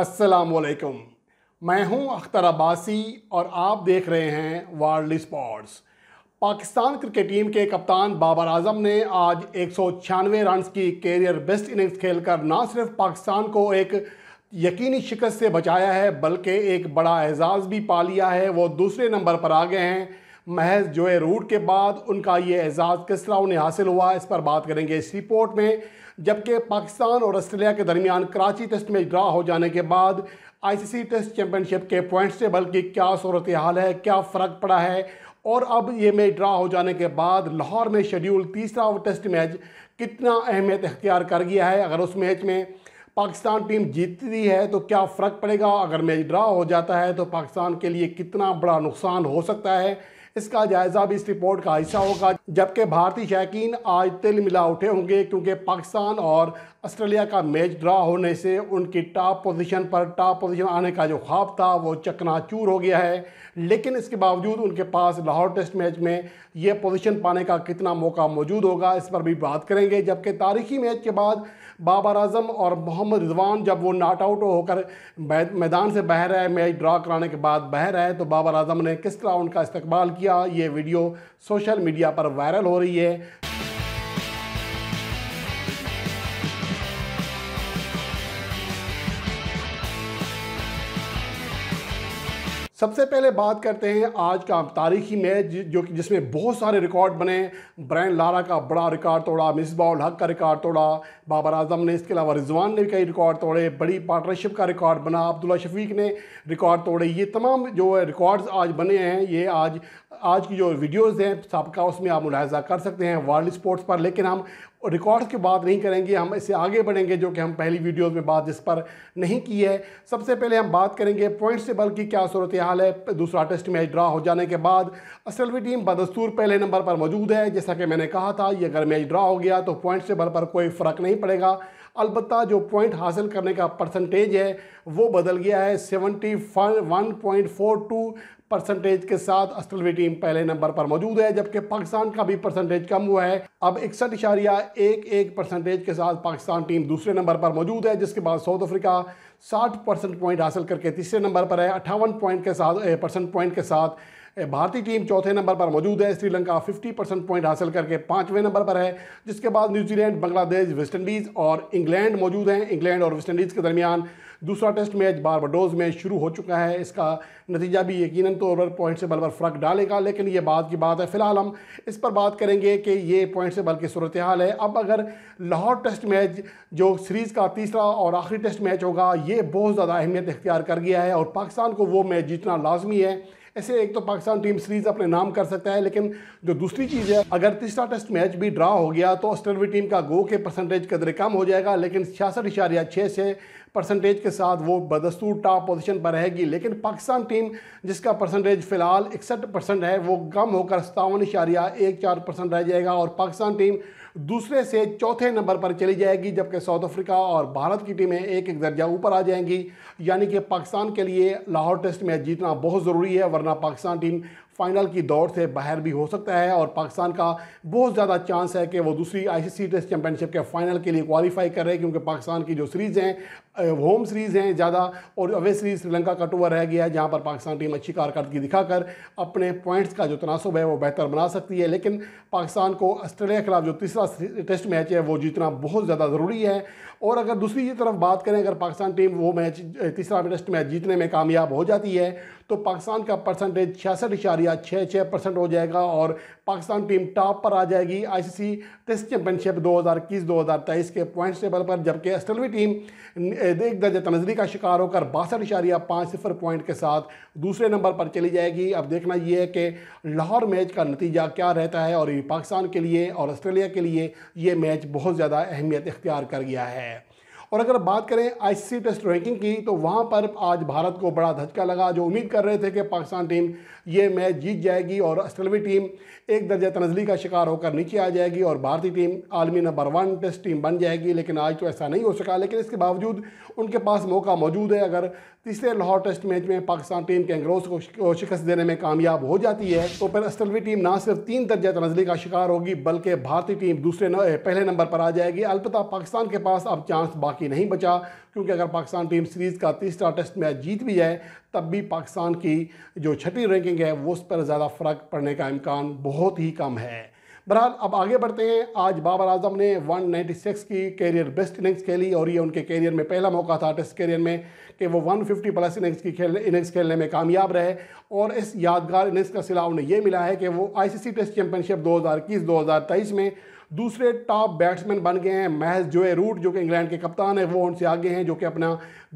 वालेकुम मैं हूं अख्तर अब्बासी और आप देख रहे हैं world sports Pakistan cricket team के कप्तान बाबर आजम ने आज एक सौ छियानवे रन की कैरियर बेस्ट इनिंग्स खेलकर ना सिर्फ पाकिस्तान को एक यकीनी शिकस्त से बचाया है बल्कि एक बड़ा एजाज़ भी पा लिया है वो दूसरे नंबर पर आ गए हैं महज जोए रूट के बाद उनका ये एजाज़ किस तरह उन्हें हासिल हुआ इस पर बात करेंगे इस रिपोर्ट में जबकि पाकिस्तान और ऑस्ट्रेलिया के दरमियान कराची टेस्ट में ड्रा हो जाने के बाद आईसीसी टेस्ट चैंपियनशिप के पॉइंट्स टेबल की क्या सूरत हाल है क्या फ़र्क पड़ा है और अब ये मैच ड्रा हो जाने के बाद लाहौर में शेड्यूल तीसरा टेस्ट मैच कितना अहमियत अख्तियार कर गया है अगर उस मैच में पाकिस्तान टीम जीतती है तो क्या फ़र्क पड़ेगा अगर मैच ड्रा हो जाता है तो पाकिस्तान के लिए कितना बड़ा नुकसान हो सकता है इसका जायजा भी इस रिपोर्ट का हिस्सा होगा जबकि भारतीय शायक आज तिल मिला उठे होंगे क्योंकि पाकिस्तान और ऑस्ट्रेलिया का मैच ड्रा होने से उनकी टॉप पोजीशन पर टॉप पोजीशन आने का जो ख्वाब था वो चकनाचूर हो गया है लेकिन इसके बावजूद उनके पास लाहौर टेस्ट मैच में ये पोजीशन पाने का कितना मौका मौजूद होगा इस पर भी बात करेंगे जबकि तारीखी मैच के बाद बाबर आजम और मोहम्मद रिजवान जब वो नाट आउट होकर मैदान से बह रहे मैच ड्रा कराने के बाद बह रहे तो बाबर आजम ने किस तरह उनका इस्तकबाल किया ये वीडियो सोशल मीडिया पर वायरल हो रही है सबसे पहले बात करते हैं आज का तारीखी मैच जो कि जिसमें बहुत सारे रिकॉर्ड बने ब्रायन लारा का बड़ा रिकॉर्ड तोड़ा मिस बाउल हक का रिकॉर्ड तोड़ा बाबर आजम ने इसके अलावा रिजवान ने भी कई रिकॉर्ड तोड़े बड़ी पार्टनरशिप का रिकॉर्ड बना अब्दुल्ला शफीक ने रिकॉर्ड तोड़े ये तमाम जो रिकॉर्ड्स आज बने हैं ये आज आज की जो वीडियोज़ हैं सबका उसमें आप मुलाजा कर सकते हैं वर्ल्ड स्पोर्ट्स पर लेकिन हम और रिकॉर्ड्स की बात नहीं करेंगे हम इससे आगे बढ़ेंगे जो कि हम पहली वीडियोस में बात जिस पर नहीं की है सबसे पहले हम बात करेंगे पॉइंट से की क्या सूरत हाल है दूसरा टेस्ट मैच ड्रा हो जाने के बाद असल भी टीम बदस्तूर पहले नंबर पर मौजूद है जैसा कि मैंने कहा था ये अगर मैच ड्रा हो गया तो पॉइंट से बल पर कोई फ़र्क नहीं पड़ेगा अलबत् जो पॉइंट हासिल करने का परसेंटेज है वो बदल गया है seventy one point four two percentage के साथ ऑस्ट्रेलिया टीम पहले नंबर पर मौजूद है जबकि पाकिस्तान का भी परसेंटेज कम हुआ है अब इकसठ इशारिया एक एक परसेंटेज के साथ पाकिस्तान टीम दूसरे नंबर पर मौजूद है जिसके बाद साउथ अफ्रीका साठ परसेंट पॉइंट हासिल करके तीसरे नंबर पर है अट्ठावन पॉइंट के साथ परसेंट पॉइंट के साथ भारतीय टीम चौथे नंबर पर मौजूद है श्रीलंका 50 परसेंट पॉइंट हासिल करके पाँचवें नंबर पर है जिसके बाद न्यूजीलैंड बांग्लादेश वेस्ट इंडीज़ और इंग्लैंड मौजूद हैं इंग्लैंड और वेस्ट इंडीज़ के दरमियान दूसरा टेस्ट मैच बारबाडोज में शुरू हो चुका है इसका नतीजा भी यकीन तौर पर पॉइंट से बल पर फ़र्क डालेगा लेकिन ये बात की बात है फ़िलहाल हम इस पर बात करेंगे कि ये पॉइंट से बल की सूरत हाल है अब अगर लाहौर टेस्ट मैच जो सीरीज़ का तीसरा और आखिरी टेस्ट मैच होगा ये बहुत ज़्यादा अहमियत इख्तियार कर गया है और पाकिस्तान को वो मैच जीतना लाजमी है ऐसे एक तो पाकिस्तान टीम सीरीज अपने नाम कर सकता है लेकिन जो दूसरी चीज़ है अगर तीसरा टेस्ट मैच भी ड्रा हो गया तो ऑस्ट्रेलिया टीम का गो के परसेंटेज कदर कम हो जाएगा लेकिन छियासठ इशारिया छः से परसेंटेज के साथ वो बदस्तूर टॉप पोजीशन पर रहेगी लेकिन पाकिस्तान टीम जिसका परसेंटेज फ़िलहाल इकसठ परसेंट है वो कम होकर सतावन इशारिया एक चार परसेंट रह जाएगा और पाकिस्तान टीम दूसरे से चौथे नंबर पर चली जाएगी जबकि साउथ अफ्रीका और भारत की टीमें एक एक दर्जा ऊपर आ जाएंगी यानी कि पाकिस्तान के लिए लाहौर टेस्ट मैच जीतना बहुत ज़रूरी है वरना पाकिस्तान टीम फाइनल की दौड़ से बाहर भी हो सकता है और पाकिस्तान का बहुत ज़्यादा चांस है कि वो दूसरी आईसीसी टेस्ट चैंपियनशिप के फाइनल के लिए क्वालिफाई कर रहे क्योंकि पाकिस्तान की जो सीरीज़ हैं होम सीरीज़ हैं ज़्यादा और अवे सीरीज़ श्रीलंका का टूर रह गया है जहाँ पर पाकिस्तान टीम अच्छी कारकर्दगी दिखाकर अपने पॉइंट्स का जो तनासब है वो बेहतर बना सकती है लेकिन पाकिस्तान को ऑस्ट्रेलिया के खिलाफ जो तीसरा टेस्ट मैच है वो जीतना बहुत ज़्यादा ज़रूरी है और अगर दूसरी तरफ बात करें अगर पाकिस्तान टीम वो मैच तीसरा टेस्ट मैच जीतने में कामयाब हो जाती है तो पाकिस्तान का परसेंटेज छियासठ इशारिया छः छः परसेंट हो जाएगा और पाकिस्तान टीम टॉप पर आ जाएगी आईसीसी टेस्ट चैंपियनशिप 2021-2023 के पॉइंट्स टेबल पर जबकि ऑस्ट्रेलवी टीम एक दर्ज तनजरी का शिकार होकर बासठ इशारिया पाँच सिफर पॉइंट के साथ दूसरे नंबर पर चली जाएगी अब देखना यह है कि लाहौर मैच का नतीजा क्या रहता है और पाकिस्तान के लिए और ऑस्ट्रेलिया के लिए ये मैच बहुत ज़्यादा अहमियत इख्तियार कर गया है और अगर बात करें आईसीसी टेस्ट रैंकिंग की तो वहाँ पर आज भारत को बड़ा धचका लगा जो उम्मीद कर रहे थे कि पाकिस्तान टीम ये मैच जीत जाएगी और अस्टलवी टीम एक दर्जा तनजली का शिकार होकर नीचे आ जाएगी और भारतीय टीम आलमी नंबर वन टेस्ट टीम बन जाएगी लेकिन आज तो ऐसा नहीं हो सका लेकिन इसके बावजूद उनके पास मौका मौजूद है अगर तीसरे लाहौर टेस्ट मैच में पाकिस्तान टीम अंग्रोज़ को शिकस्त देने में कामयाब हो जाती है तो फिर अस्टलवी टीम ना सिर्फ तीन दर्जा तनजली का शिकार होगी बल्कि भारतीय टीम दूसरे पहले नंबर पर आ जाएगी अलबत् पाकिस्तान के पास अब चांस बाकी बाकी नहीं बचा क्योंकि अगर पाकिस्तान टीम सीरीज़ का तीसरा टेस्ट मैच जीत भी जाए तब भी पाकिस्तान की जो छठी रैंकिंग है वो उस पर ज़्यादा फ़र्क पड़ने का इम्कान बहुत ही कम है बहरहाल अब आगे बढ़ते हैं आज बाबर आजम ने 196 की कैरियर बेस्ट इनिंग्स खेली और ये उनके कैरियर में पहला मौका था टेस्ट कैरियर में कि वो 150 प्लस इनिंग्स की खेल इनिंग्स खेलने में कामयाब रहे और इस यादगार इनिंग्स का सिला उन्हें यह मिला है कि वो आईसीसी टेस्ट चैंपियनशिप 2021-2023 में दूसरे टॉप बैट्समैन बन गए हैं महज जोए रूट जो कि इंग्लैंड के कप्तान हैं वो उनसे आगे हैं जो कि अपना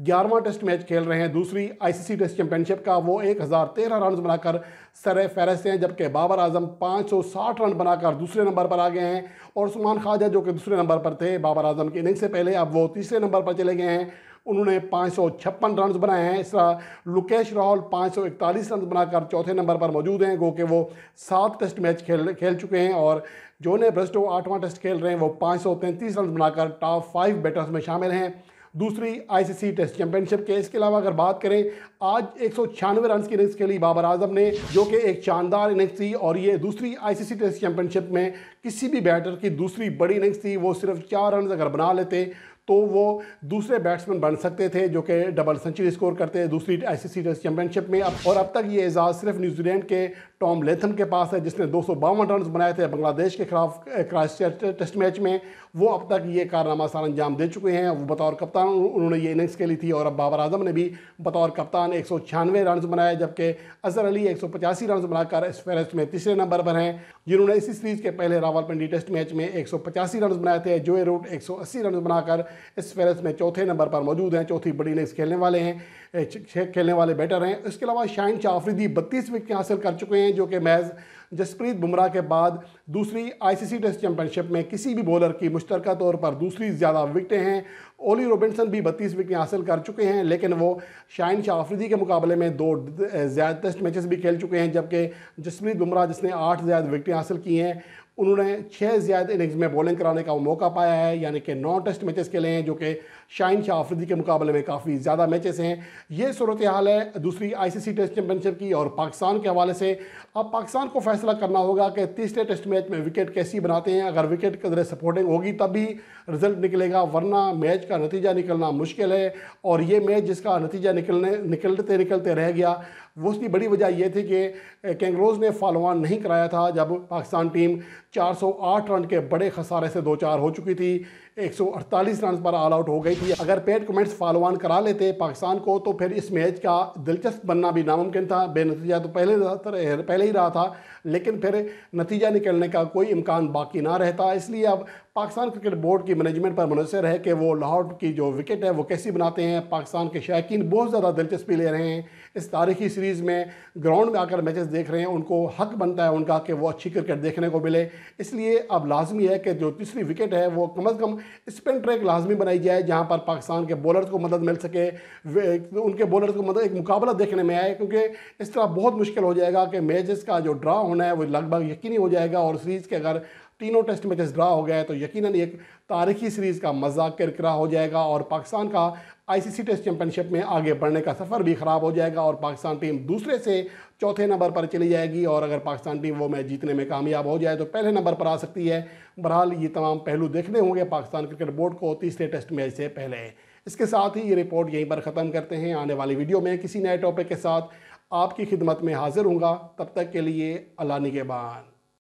ग्यारहवां टेस्ट मैच खेल रहे हैं दूसरी आईसीसी टेस्ट चैंपियनशिप का वो एक हज़ार तेरह रन बनाकर सर फहरस्त हैं जबकि बाबर आजम पाँच सौ साठ रन बनाकर दूसरे नंबर पर आ गए हैं और उस्मान ख्वाजा जो कि दूसरे नंबर पर थे बाबर आजम की इनिंग से पहले अब वो तीसरे नंबर पर चले गए हैं उन्होंने पाँच सौ छप्पन रन बनाए हैं इस तरह लुकेश राहुल पाँच सौ इकतालीस रन बनाकर चौथे नंबर पर मौजूद हैं गो के वो सात टेस्ट मैच खेल खेल चुके हैं और जो ने ब्रस्टो आठवां टेस्ट खेल रहे हैं वो पाँच सौ तैंतीस रन बनाकर टॉप फाइव बैटर्स में शामिल हैं दूसरी आईसीसी टेस्ट चैंपियनशिप के इसके अलावा अगर बात करें आज एक सौ छियानवे रन की इनिंग्स खेली बाबर आजम ने जो कि एक शानदार इनिंग्स थी और ये दूसरी आईसीसी टेस्ट चैंपियनशिप में किसी भी बैटर की दूसरी बड़ी इनिंग्स थी वो सिर्फ चार रन अगर बना लेते तो वो दूसरे बैट्समैन बन सकते थे जो कि डबल सेंचुरी स्कोर करते दूसरी आईसीसी टेस्ट चैंपियनशिप में अब और अब तक ये एजाज़ सिर्फ न्यूजीलैंड के टॉम लेथम के पास है जिसने दो सौ बावन रन बनाए थे बांग्लादेश के खिलाफ क्राइस्ट टेस्ट मैच में वो अब तक ये कारनामा सारा अंजाम दे चुके हैं वो बतौर कप्तान उन्होंने ये इनिंग्स खेली थी और अब बाबर आजम ने भी बतौर कप्तान एक सौ छियानवे रन बनाए जबकि अजहर अली एक सौ पचासी रन बनाकर इस फहरस्त में तीसरे नंबर पर हैं जिन्होंने इसी सीरीज़ के पहले रावलपिंडी टेस्ट मैच में एक सौ पचासी रन बनाए थे जोए रूट एक सौ अस्सी रन बनाकर इस फहरस में चौथे नंबर पर मौजूद हैं चौथी बड़ी इनिंग्स खेलने वाले हैं छः खेलने वाले बैटर हैं इसके अलावा शाहिन शाह आफरीदी बत्तीस विकटें हासिल कर चुके हैं जो कि महज जसप्रीत बुमराह के बाद दूसरी आईसीसी टेस्ट चैंपियनशिप में किसी भी बॉलर की मुश्तरक तौर पर दूसरी ज़्यादा विकटें हैं ओली रॉबिन्सन भी बत्तीस विकटें हासिल कर चुके हैं लेकिन वो शाहिन शाह आफरीदी के मुकाबले में दो ज़्यादा टेस्ट मैचेस भी खेल चुके हैं जबकि जसप्रीत बुमराह जिसने आठ ज़्यादा विकटें हासिल की हैं उन्होंने छः ज़्यादा इनिंग्स में बॉलिंग कराने का मौका पाया है यानी कि नौ टेस्ट मैचेस खेले हैं जो कि शाहिन शाह आफरीदी के मुकाबले में काफ़ी ज़्यादा मैचेस हैं ये सूरत हाल है दूसरी आईसीसी टेस्ट चैंपियनशिप की और पाकिस्तान के हवाले से अब पाकिस्तान को फैसला करना होगा कि तीसरे टेस्ट मैच में विकेट कैसी बनाते हैं अगर विकेट के ज़रिए सपोर्टिंग होगी तभी रिजल्ट निकलेगा वरना मैच का नतीजा निकलना मुश्किल है और ये मैच जिसका नतीजा निकलने निकलते निकलते रह गया वो उसकी बड़ी वजह यह थी कि कैंगरोज ने फॉलोआन नहीं कराया था जब पाकिस्तान टीम 408 रन के बड़े खसारे से दो चार हो चुकी थी 148 रन पर ऑल आउट हो गई थी अगर पेड कमेंट्स फॉलोआन करा लेते पाकिस्तान को तो फिर इस मैच का दिलचस्प बनना भी नामुमकिन था बेनतीजा तो पहले पहले ही रहा था लेकिन फिर नतीजा निकलने का कोई इम्कान बाकी ना रहता इसलिए अब पाकिस्तान क्रिकेट बोर्ड की मैनेजमेंट पर मुनसर है कि वो लाहौर की जो विकेट है वो कैसी बनाते हैं पाकिस्तान के शायकीन बहुत ज़्यादा दिलचस्पी ले रहे हैं इस तारीखी सीरीज़ में ग्राउंड में आकर मैचेस देख रहे हैं उनको हक बनता है उनका कि वो अच्छी क्रिकेट देखने को मिले इसलिए अब लाजमी है कि जो तीसरी विकेट है वो कम अज़ कम स्पिन ट्रैक लाजमी बनाई जाए जहाँ पर पाकिस्तान के बॉलर को मदद मिल सके उनके बॉलर को मदद एक मुकाबला देखने में आए क्योंकि इस तरह बहुत मुश्किल हो जाएगा कि मैचेस का जो ड्रा होना है वो लगभग यकीनी हो जाएगा और सीरीज़ के अगर तीनों टेस्ट मैचेस ड्रा हो गए तो यकीनन एक तारीखी सीरीज़ का मजा किरकिरा हो जाएगा और पाकिस्तान का आईसीसी टेस्ट चैंपियनशिप में आगे बढ़ने का सफ़र भी ख़राब हो जाएगा और पाकिस्तान टीम दूसरे से चौथे नंबर पर चली जाएगी और अगर पाकिस्तान टीम वो मैच जीतने में कामयाब हो जाए तो पहले नंबर पर आ सकती है बहरहाल ये तमाम पहलू देखने होंगे पाकिस्तान क्रिकेट बोर्ड को तीसरे टेस्ट मैच से पहले इसके साथ ही ये रिपोर्ट यहीं पर ख़त्म करते हैं आने वाली वीडियो में किसी नए टॉपिक के साथ आपकी खिदमत में हाजिर हूँगा तब तक के लिए अल्लाह निगेबान